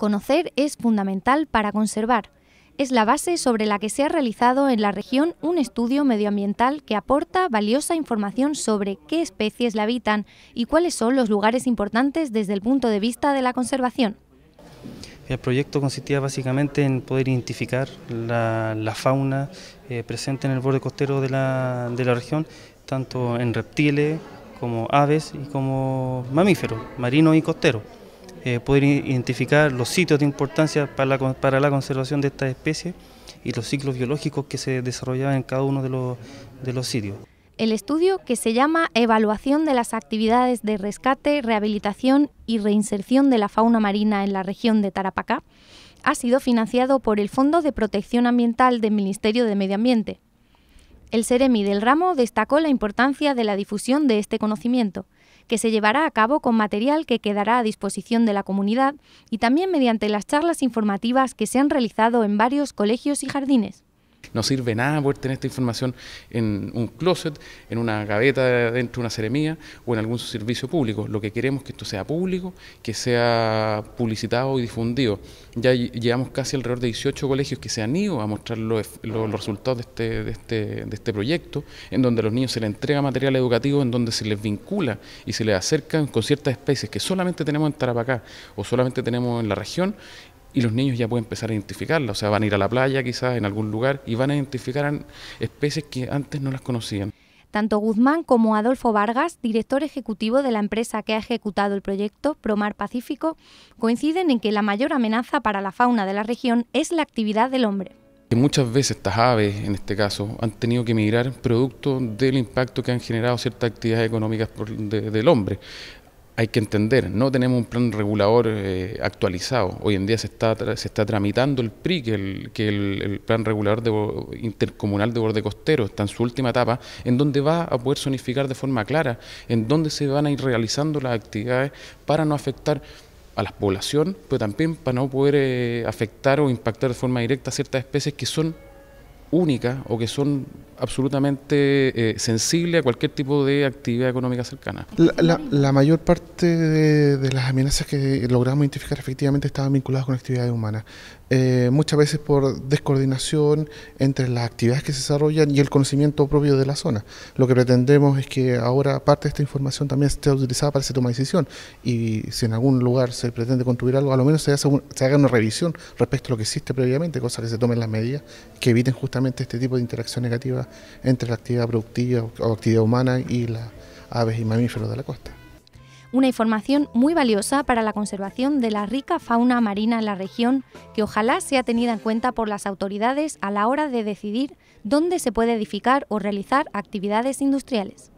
Conocer es fundamental para conservar. Es la base sobre la que se ha realizado en la región un estudio medioambiental que aporta valiosa información sobre qué especies la habitan y cuáles son los lugares importantes desde el punto de vista de la conservación. El proyecto consistía básicamente en poder identificar la, fauna eh, presente en el borde costero de la, región, tanto en reptiles como aves y como mamíferos, marinos y costeros. Eh, poder identificar los sitios de importancia para la, conservación de estas especies y los ciclos biológicos que se desarrollaban en cada uno de los, de los sitios el estudio que se llama Evaluación de las actividades de rescate, rehabilitación y reinserción de la fauna marina en la región de Tarapacá, ha sido financiado por el Fondo de Protección Ambiental del Ministerio de Medio Ambiente. El Seremi del Ramo destacó la importancia de la difusión de este conocimiento que se llevará a cabo con material que quedará a disposición de la comunidad y también mediante las charlas informativas que se han realizado en varios colegios y jardines. No sirve nada poder tener esta información en un closet, en una gaveta dentro de una ceremía o en algún servicio público. Lo que queremos es que esto sea público, que sea publicitado y difundido. Ya llevamos casi alrededor de 18 colegios que se han ido a mostrar los, resultados este, este, de este, proyecto, en donde a los niños se les entrega material educativo, en donde se les vincula y se les acerca con ciertas especies que solamente tenemos en Tarapacá o solamente tenemos en la región y los niños ya pueden empezar a identificarla, o sea, van a ir a la playa quizás en algún lugar y van a identificar especies que antes no las conocían. Tanto Guzmán como Adolfo Vargas, director ejecutivo de la empresa que ha ejecutado el proyecto Promar Pacífico, coinciden en que la mayor amenaza para la fauna de la región es la actividad del hombre. muchas veces estas aves, en este caso, han tenido que emigrar producto del impacto que han generado ciertas actividades económicas del hombre hay que entender, no tenemos un plan regulador eh, actualizado. Hoy en día se está, se está tramitando el PRI, que, el, que el, plan regulador de, intercomunal de borde costero está en su última etapa, en donde va a poder sonificar de forma clara, en donde se van a ir realizando las actividades para no afectar a la población, pero también para no poder eh, afectar o impactar de forma directa a ciertas especies que son únicas o que son absolutamente eh, sensibles a cualquier tipo de actividad económica cercana. La, mayor parte de, las amenazas que logramos identificar efectivamente estaban vinculadas con actividades humanas, eh, muchas veces por descoordinación entre las actividades que se desarrollan y el conocimiento propio de la zona. Lo que pretendemos es que ahora parte de esta información también esté utilizada para se toma de decisión y si en algún lugar se pretende construir algo, a lo menos se, se haga una revisión respecto a lo que existe previamente, cosa que se tomen las medidas que eviten justamente este tipo de interacción negativa entre la actividad productiva o actividad humana y las aves y mamíferos de la costa. Una información muy valiosa para la conservación de la rica fauna marina en la región que ojalá sea tenida en cuenta por las autoridades a la hora de decidir dónde se puede edificar o realizar actividades industriales.